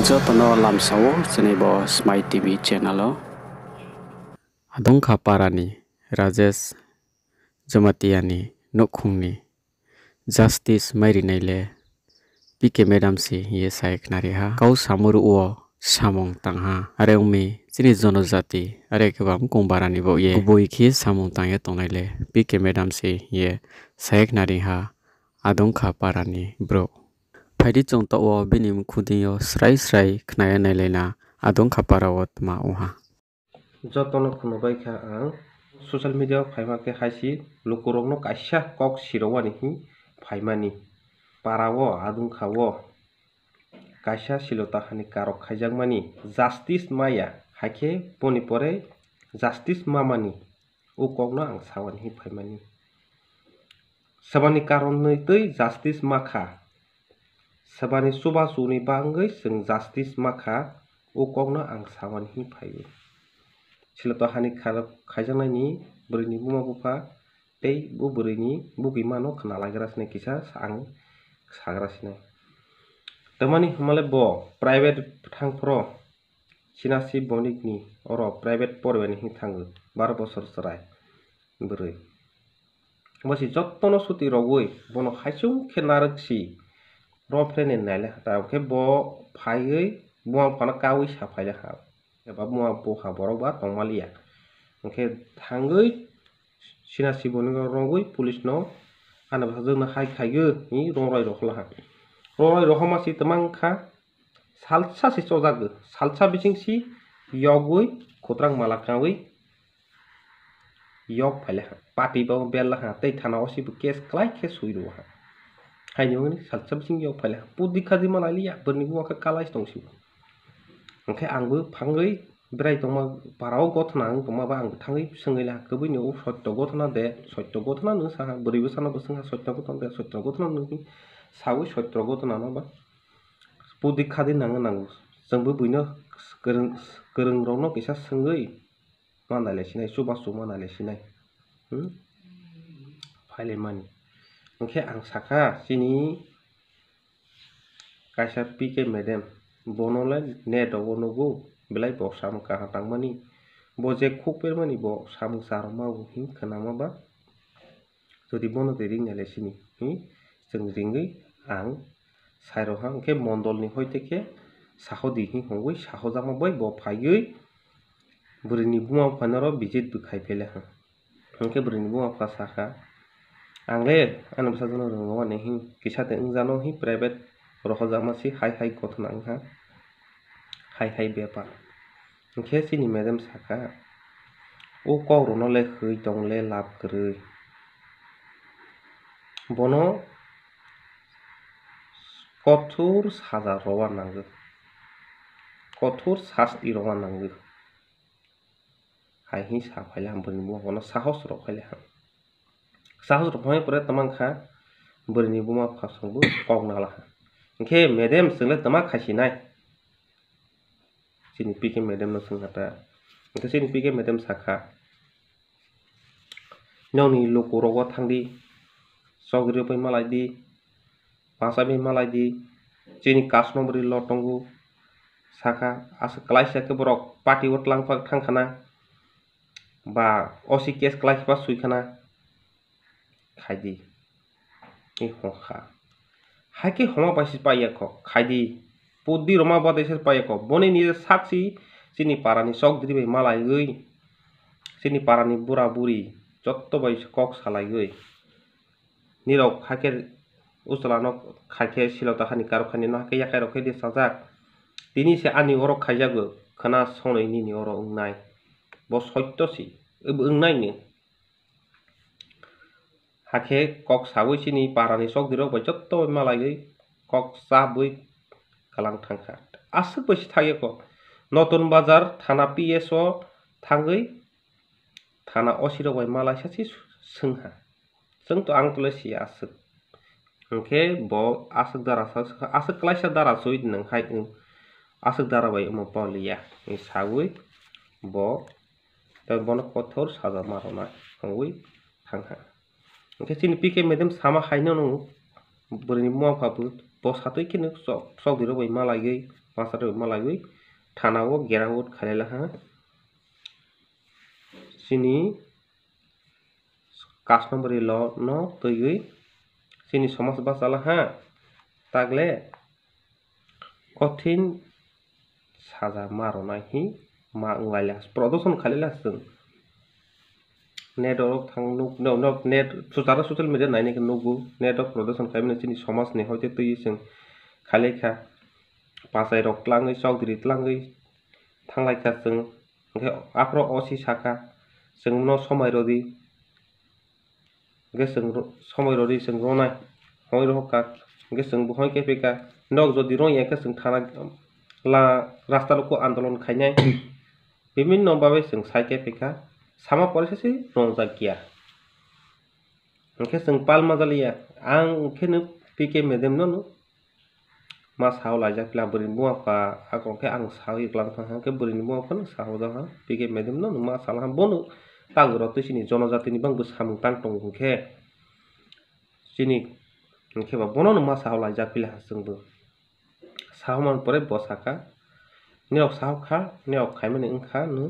jotono lamsao chenibo smile tv channel o adongkha parani rajesh jomatiani nokhungni justice mairinai le pike madam si ye saik nariha kau samur o samong tangha are umi chini जनजाति are kebam kongbarani bo ye boi khi samong tangye tongnai le pike madam si ye saik nariha adongkha parani bro phaidi chongta o binim khudinyo srai srai khnaya nailaina adong khaparawat ma oha jotono khuno baikha ang social media phaima ke haisi lukurong no kaisa kok sirawani hi phaimani parawo adung khawo কাইসা শিলতা হানি কারক খাইজাকমানি justice মায়া হাইকে পনি পরে justice মামানি ও কগনো আং সাওয়ানি ফাইমানি সাবানি কারণে তৈ জাস্টিস মাখা সবানী সুবাসু বাঙ্গে জাস্টিস মাখা ও কংনো আং সাবানী ফাই শিলত হানি খাইজানায় বরী বুমা বুফা তে বু বরী বুগিমা নালাগ্রাসনে কিসা আং সাগ্রাসিন তমানি হমালে ব প্রাইভেট থাংফ্র সিনাসি বনিক নি অর প্রাইভেট পড়বেনি থাঙ্গ বারো বছর সরায় বরী বসে যত্ন সুতি রগুই বন হাইসুম খেলা রক্ষি रफ्रेन होननायलाय दाखे ब फायै मुवाफाना गावै साफायलाय हा एबा मुवा बहा बरबा नंमालिया ओंखे थाङै सिनासि बोनो रंगै पुलिसनाव आनाबा जोंनो हायखायो नि रंराय रखला हा रंराय रखमासि तमांखा सालसा सिसो जागो सालसा बिसिंसि यगै खत्रां मालाखावै यग फायला हा पाटिबाव बेला हा तै थानावसिबो केस क्लाय केस हुइरो हा हायनिवगनि सातसाबसिं गियाव फायला पुदिखादि मानालि याबरनि गुवाखा कालाइस दंसिबो ओंखाय आंबो फाङै ब्राय दंमा बाराव गथना आं दंमाबा आंबो थाङै सोङैला गोबैनियाव सत्य गथना दे सत्य गथना नों साहा बोरैबो सानाबो सोंहा सत्य गथना दे सत्य गथना नोंनि सावै सत्य गथना नाबा पुदिखादि नाङो नांगौ जोंबो बयनो गोरों गोरों रावनो फैसा सोङै मानायलायसिनाय सुबा सु मानायलायसिनाय फायलाय मानि ओंखे आं साखा सिनि कायसा पिके मेडम बनले ने दगो नगो बेलाय बसाम काहा तांमानि बजे खुपेर मानि ब सामु सारो मावु हि खनामा बा जदि बनो दे रिंगले सिनि हि जों रिंगै आं सायरोहा ओंखे मंडलनि हयतेखे साहो दिहि हंगै साहो जामा बय ब फायै बुरिनि बुमा फानारो बिजित बुखाय फेले हा ओंखे बुरिनि बुमा फासाखा आंले आंनो साजनो रोंगो ने हि किसाते उंजानो हि प्राइवेट रखजामासि हाइ हाइ गथना आंहा हाइ हाइ बेपार खे सिनि मेजेम साखा ও কৌরনলে হই টংলে লাভ করই বন কঠোর সাজা রওয়া নাঙ্গো কঠোর শাস্তি রওয়া নাঙ্গো হাই হি সাফাইলে হাম বনি বন সাহস রখাইলে হাম Sahus rumahnya pura teman kah, berani buma pasang bu, kau nalah. Oke, medem sengle teman kasih naik. Sini pikir medem langsung kata. Itu sini pikir medem saka. Nyoni luku rogo tang di, sogri pun malai di, pasar pun malai di. Sini kas nomor di lotonggu, saka as kelai saka berok, pati wot langpak tang kana. Ba, osi kes kelai pas sui kana. খাইদি এই সংখ্যা হাইকে সমা পাইছি পাইয়াক খাইদি পদ্দি রমাবা দেশের পাইয়াক বনে নিজের সাক্ষী চিনি পারানি চক দিবে মালাই গই চিনি পারানি বুড়া বুড়ি যত্ত বাইশ কক সালাই গই নীরব হাকের উচলানক খাইখে শিলতাখানি কারখানি নাকে ইয়াকে রখে দিয়ে সাজাক তিনি সে আনি অর খাইজাগো খানা সনৈনি অর উংনাই ব সত্যসি উংনাইনি hake kok sawi sini parani sok diro bajotto malagi কক চা বই গালাং থাঙ্কা আসুক বসে থাকে ক নতুন বাজার থানা পিএস থাঙ্গই থানা অসিরবাই মালাই সাথে সোंहा जोंथ' आं तुलसि आसुक ओंखे ब आसुक दारा आसुक क्लासा दारा सै नोंहाय आसुक दाराबाय उमो पावलिया सावै ब बन कथर साजा मारना हवै थांहा sin pk medem sama khaino nu borini mo phapu bosatoi kinu sok diro boi malagei pasare boi malagei থানাও গেরাউট খালেলা হা চিনি কাজ নম্বর ল ন তৈগই চিনি সমাজ বা চালা হা তাগলে কঠিন সাজা মারনাই হি মা উলাইলা প্রদর্শন খালিলা नेटवर्क थांगनुक नो नो नेट सुतारा सोशल मीडिया नायने के नुगु नेटवर्क प्रदर्शन खाइमने चिनि समाज ने होते तई जों खालेखा पासाय रक लाङै सावदिरि लाङै थांलायखा जों ओंखाय आफ्र असि साखा जों न समय रदि गे जों समय रदि जों रनाय हय रहका गे जों बहय केपेका नक जदि रयाखा जों थाना ला रास्ता लोको आन्दोलन खाइनाय বিভিন্ন ভাবে जों সাইকে পেখা sama polisi rongjakia angke sung palma jalia ang angke nu pike medem no ma sao laja pila burin bua pa akong ke ang sao iklang thang hang ke burin bua pa sao da ha pike medem no ma sala ham bonu tang ro tu sini jonojati ni bang bus ham tang tong ke sini angke ba bono ma sao laja pila sung bu sao man pore bosaka ni ok sao kha ni ok khai mane angkha nu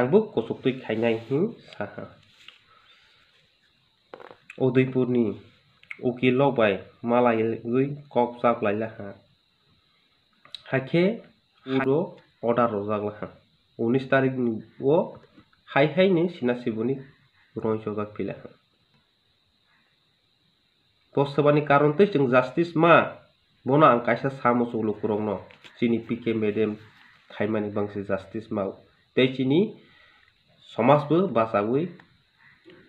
आंबो कसुक्तै खाइनाय हुँ साहा उदयपुरनि उकिलाव बाय मालायै कप जाब्लायलाहा हाखे उद' अर्डार रजाग्लाहा उन्निस तारिखनि अ हायहायनो सिना सिबुनि रयस जागफैलाहा बस्तबानि कारनतै जों जास्टिस मा बना आं कायसा सामसुलुकुरंनो जोंनि पि के मेडेम खाइमानि बांसिन जास्टिस माव pechini somas bu parola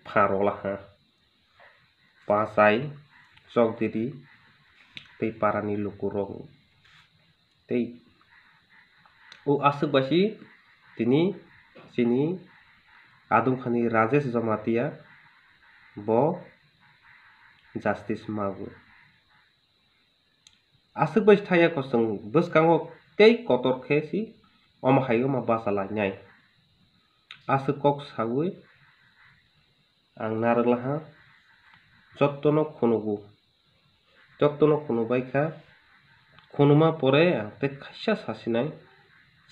parolaha pasai sok tiri tei parani lukurong tei u asuk basi tini sini adung khani rajes jamatia bo justice magu asuk basi thaya kosong bus kangok tei kotor kesi oma hayo ma basala nyai asuk kok sagui ang narlaha যত্ন খুনুগু যত্ন খুনুবাইখা খুনুমা পরে আংতে খাইসা সাসিনাই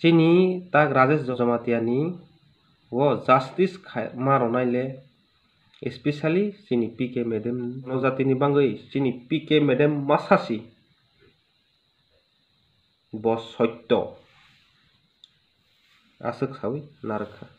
চিনি তাক রাজেশ জজমাতিয়ানি ও justice মারনাইলে specially চিনি পি কে মেডেম নজাতিনি বাঙ্গই চিনি পি কে মেডেম মাসাসি বস সত্য असं खावे नारखा